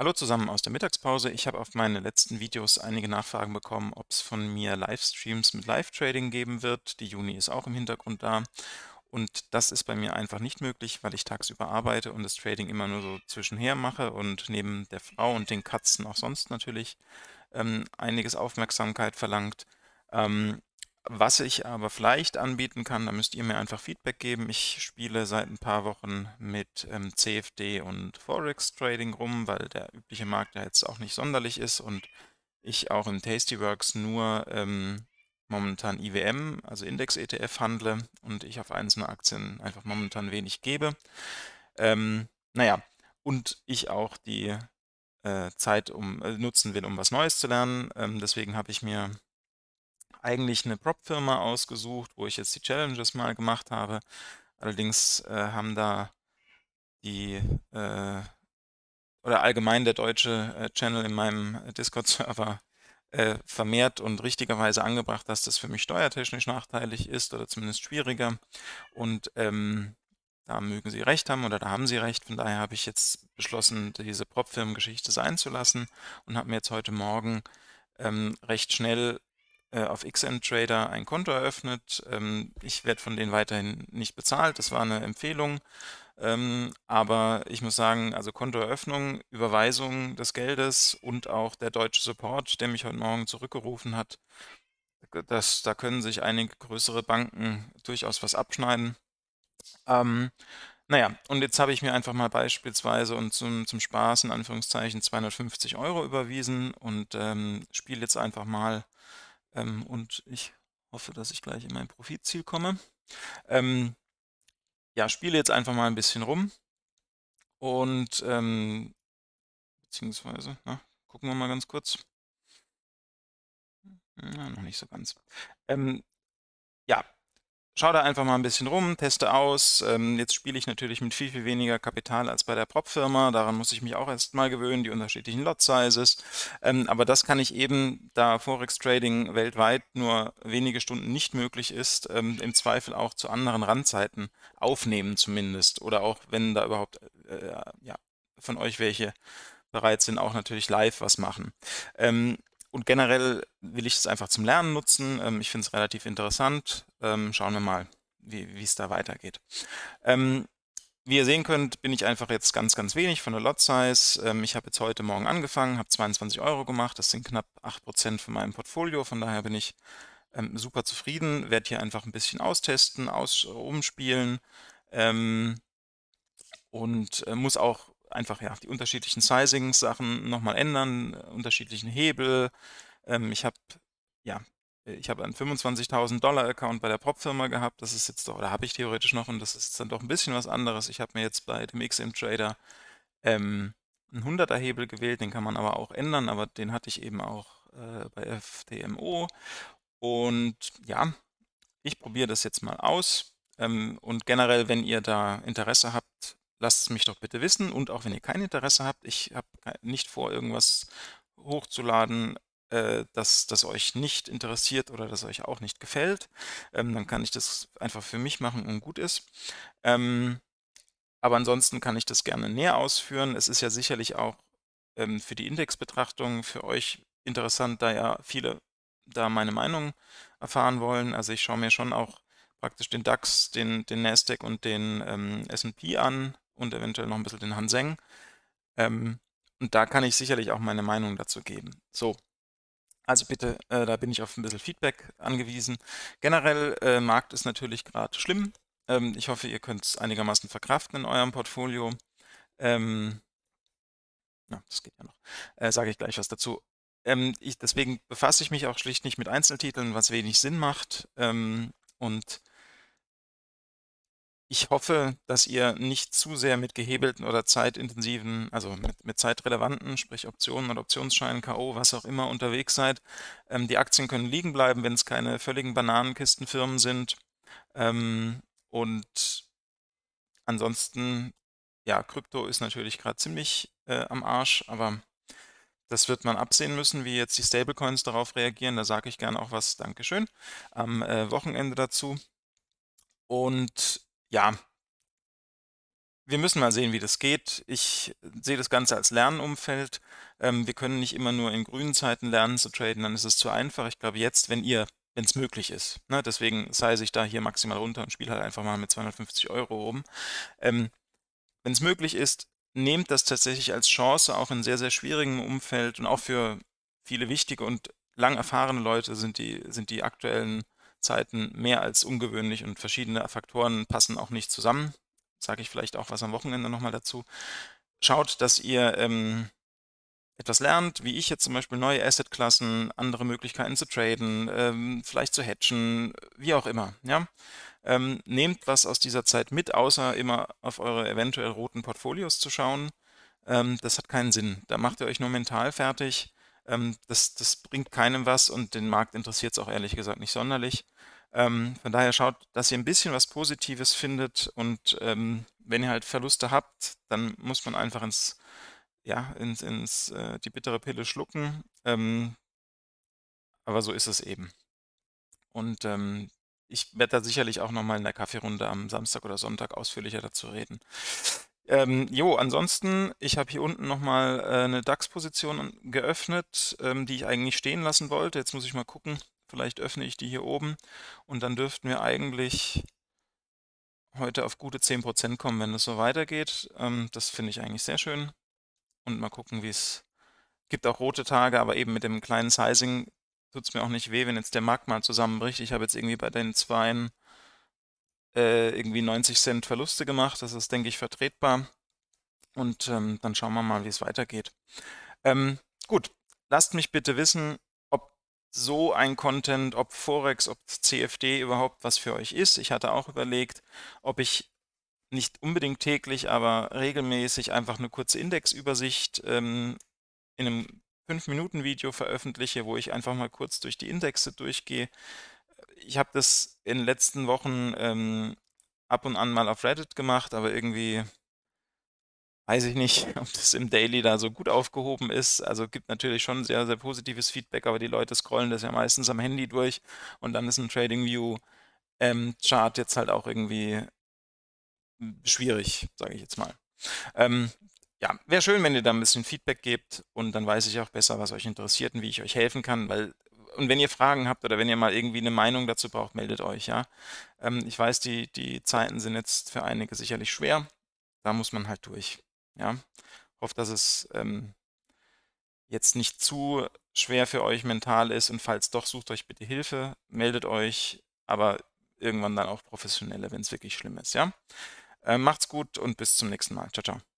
Hallo zusammen aus der Mittagspause. Ich habe auf meine letzten Videos einige Nachfragen bekommen, ob es von mir Livestreams mit Live-Trading geben wird. Die Juni ist auch im Hintergrund da. Und das ist bei mir einfach nicht möglich, weil ich tagsüber arbeite und das Trading immer nur so zwischenher mache und neben der Frau und den Katzen auch sonst natürlich ähm, einiges Aufmerksamkeit verlangt. Ähm, was ich aber vielleicht anbieten kann, da müsst ihr mir einfach Feedback geben. Ich spiele seit ein paar Wochen mit ähm, CFD und Forex Trading rum, weil der übliche Markt da jetzt auch nicht sonderlich ist und ich auch im Tastyworks nur ähm, momentan IWM, also Index-ETF handle und ich auf einzelne Aktien einfach momentan wenig gebe. Ähm, naja, und ich auch die äh, Zeit um, äh, nutzen will, um was Neues zu lernen. Ähm, deswegen habe ich mir eigentlich eine Prop-Firma ausgesucht, wo ich jetzt die Challenges mal gemacht habe. Allerdings äh, haben da die äh, oder allgemein der deutsche äh, Channel in meinem äh, Discord-Server äh, vermehrt und richtigerweise angebracht, dass das für mich steuertechnisch nachteilig ist oder zumindest schwieriger. Und ähm, da mögen Sie recht haben oder da haben Sie recht. Von daher habe ich jetzt beschlossen, diese Prop-Firmen-Geschichte sein zu lassen und habe mir jetzt heute Morgen ähm, recht schnell äh, auf XM trader ein Konto eröffnet. Ähm, ich werde von denen weiterhin nicht bezahlt, das war eine Empfehlung. Ähm, aber ich muss sagen, also Kontoeröffnung, Überweisung des Geldes und auch der deutsche Support, der mich heute Morgen zurückgerufen hat, das, da können sich einige größere Banken durchaus was abschneiden. Ähm, naja, und jetzt habe ich mir einfach mal beispielsweise und zum, zum Spaß in Anführungszeichen 250 Euro überwiesen und ähm, spiele jetzt einfach mal ähm, und ich hoffe, dass ich gleich in mein Profitziel komme. Ähm, ja, spiele jetzt einfach mal ein bisschen rum und ähm, beziehungsweise, na, ne, gucken wir mal ganz kurz. Hm, na, noch nicht so ganz. Ähm, ja, schau da einfach mal ein bisschen rum, teste aus. Ähm, jetzt spiele ich natürlich mit viel, viel weniger Kapital als bei der Prop-Firma. Daran muss ich mich auch erst mal gewöhnen, die unterschiedlichen Lot-Sizes. Ähm, aber das kann ich eben, da Forex-Trading weltweit nur wenige Stunden nicht möglich ist, ähm, im Zweifel auch zu anderen Randzeiten aufnehmen zumindest. Oder auch, wenn da überhaupt äh, ja, von euch welche bereit sind, auch natürlich live was machen. Ähm, und generell will ich es einfach zum Lernen nutzen. Ähm, ich finde es relativ interessant. Ähm, schauen wir mal, wie es da weitergeht. Ähm, wie ihr sehen könnt, bin ich einfach jetzt ganz, ganz wenig von der Lot Size. Ähm, ich habe jetzt heute Morgen angefangen, habe 22 Euro gemacht. Das sind knapp 8% von meinem Portfolio. Von daher bin ich ähm, super zufrieden. Werde hier einfach ein bisschen austesten, aus, umspielen ähm, und äh, muss auch einfach ja die unterschiedlichen Sizing-Sachen nochmal ändern, unterschiedlichen Hebel. Ähm, ich habe ja, ich habe einen 25.000 Dollar Account bei der Prop-Firma gehabt. Das ist jetzt doch, oder habe ich theoretisch noch und das ist dann doch ein bisschen was anderes. Ich habe mir jetzt bei dem XM Trader ähm, einen 100er Hebel gewählt, den kann man aber auch ändern, aber den hatte ich eben auch äh, bei FTMO. Und ja, ich probiere das jetzt mal aus. Ähm, und generell, wenn ihr da Interesse habt, lasst es mich doch bitte wissen. Und auch wenn ihr kein Interesse habt, ich habe nicht vor, irgendwas hochzuladen, äh, das, das euch nicht interessiert oder das euch auch nicht gefällt. Ähm, dann kann ich das einfach für mich machen und gut ist. Ähm, aber ansonsten kann ich das gerne näher ausführen. Es ist ja sicherlich auch ähm, für die Indexbetrachtung für euch interessant, da ja viele da meine Meinung erfahren wollen. Also ich schaue mir schon auch praktisch den DAX, den, den NASDAQ und den ähm, SP an und eventuell noch ein bisschen den Hanseng. Ähm, und da kann ich sicherlich auch meine Meinung dazu geben. So. Also bitte, äh, da bin ich auf ein bisschen Feedback angewiesen. Generell, äh, Markt ist natürlich gerade schlimm. Ähm, ich hoffe, ihr könnt es einigermaßen verkraften in eurem Portfolio. Ähm, na, das geht ja noch. Äh, Sage ich gleich was dazu. Ähm, ich, deswegen befasse ich mich auch schlicht nicht mit Einzeltiteln, was wenig Sinn macht. Ähm, und ich hoffe, dass ihr nicht zu sehr mit gehebelten oder zeitintensiven, also mit, mit zeitrelevanten, sprich Optionen und Optionsscheinen, K.O., was auch immer, unterwegs seid. Ähm, die Aktien können liegen bleiben, wenn es keine völligen Bananenkistenfirmen sind. Ähm, und ansonsten, ja, Krypto ist natürlich gerade ziemlich äh, am Arsch, aber das wird man absehen müssen, wie jetzt die Stablecoins darauf reagieren. Da sage ich gerne auch was, Dankeschön, am äh, Wochenende dazu. Und ja, wir müssen mal sehen, wie das geht. Ich sehe das Ganze als Lernumfeld. Ähm, wir können nicht immer nur in grünen Zeiten lernen zu traden, dann ist es zu einfach. Ich glaube, jetzt, wenn ihr, wenn es möglich ist, ne, deswegen sei ich da hier maximal runter und spiele halt einfach mal mit 250 Euro rum. Ähm, wenn es möglich ist, nehmt das tatsächlich als Chance, auch in sehr, sehr schwierigem Umfeld und auch für viele wichtige und lang erfahrene Leute sind die, sind die aktuellen Zeiten mehr als ungewöhnlich und verschiedene Faktoren passen auch nicht zusammen. Sage ich vielleicht auch was am Wochenende nochmal dazu. Schaut, dass ihr ähm, etwas lernt, wie ich jetzt zum Beispiel neue Assetklassen, andere Möglichkeiten zu traden, ähm, vielleicht zu hatchen, wie auch immer. Ja? Ähm, nehmt was aus dieser Zeit mit, außer immer auf eure eventuell roten Portfolios zu schauen. Ähm, das hat keinen Sinn. Da macht ihr euch nur mental fertig ähm, das, das bringt keinem was und den Markt interessiert es auch ehrlich gesagt nicht sonderlich. Ähm, von daher schaut, dass ihr ein bisschen was Positives findet und ähm, wenn ihr halt Verluste habt, dann muss man einfach ins, ja, ins, ins äh, die bittere Pille schlucken. Ähm, aber so ist es eben. Und ähm, ich werde da sicherlich auch nochmal in der Kaffeerunde am Samstag oder Sonntag ausführlicher dazu reden. Ähm, jo, ansonsten, ich habe hier unten nochmal äh, eine DAX-Position geöffnet, ähm, die ich eigentlich stehen lassen wollte. Jetzt muss ich mal gucken. Vielleicht öffne ich die hier oben und dann dürften wir eigentlich heute auf gute 10% kommen, wenn es so weitergeht. Ähm, das finde ich eigentlich sehr schön. Und mal gucken, wie es gibt auch rote Tage, aber eben mit dem kleinen Sizing tut es mir auch nicht weh, wenn jetzt der Markt mal zusammenbricht. Ich habe jetzt irgendwie bei den zweien äh, irgendwie 90 Cent Verluste gemacht. Das ist, denke ich, vertretbar. Und ähm, dann schauen wir mal, wie es weitergeht. Ähm, gut, lasst mich bitte wissen, ob so ein Content, ob Forex, ob CFD überhaupt was für euch ist. Ich hatte auch überlegt, ob ich nicht unbedingt täglich, aber regelmäßig einfach eine kurze Indexübersicht ähm, in einem 5-Minuten-Video veröffentliche, wo ich einfach mal kurz durch die Indexe durchgehe, ich habe das in den letzten Wochen ähm, ab und an mal auf Reddit gemacht, aber irgendwie weiß ich nicht, ob das im Daily da so gut aufgehoben ist. Also gibt natürlich schon sehr, sehr positives Feedback, aber die Leute scrollen das ja meistens am Handy durch und dann ist ein Trading View ähm, Chart jetzt halt auch irgendwie schwierig, sage ich jetzt mal. Ähm, ja, wäre schön, wenn ihr da ein bisschen Feedback gebt und dann weiß ich auch besser, was euch interessiert und wie ich euch helfen kann, weil und wenn ihr Fragen habt oder wenn ihr mal irgendwie eine Meinung dazu braucht, meldet euch, ja. Ähm, ich weiß, die, die Zeiten sind jetzt für einige sicherlich schwer. Da muss man halt durch, ja. Hofft, dass es ähm, jetzt nicht zu schwer für euch mental ist und falls doch, sucht euch bitte Hilfe, meldet euch, aber irgendwann dann auch professionelle, wenn es wirklich schlimm ist, ja. Ähm, macht's gut und bis zum nächsten Mal. Ciao, ciao.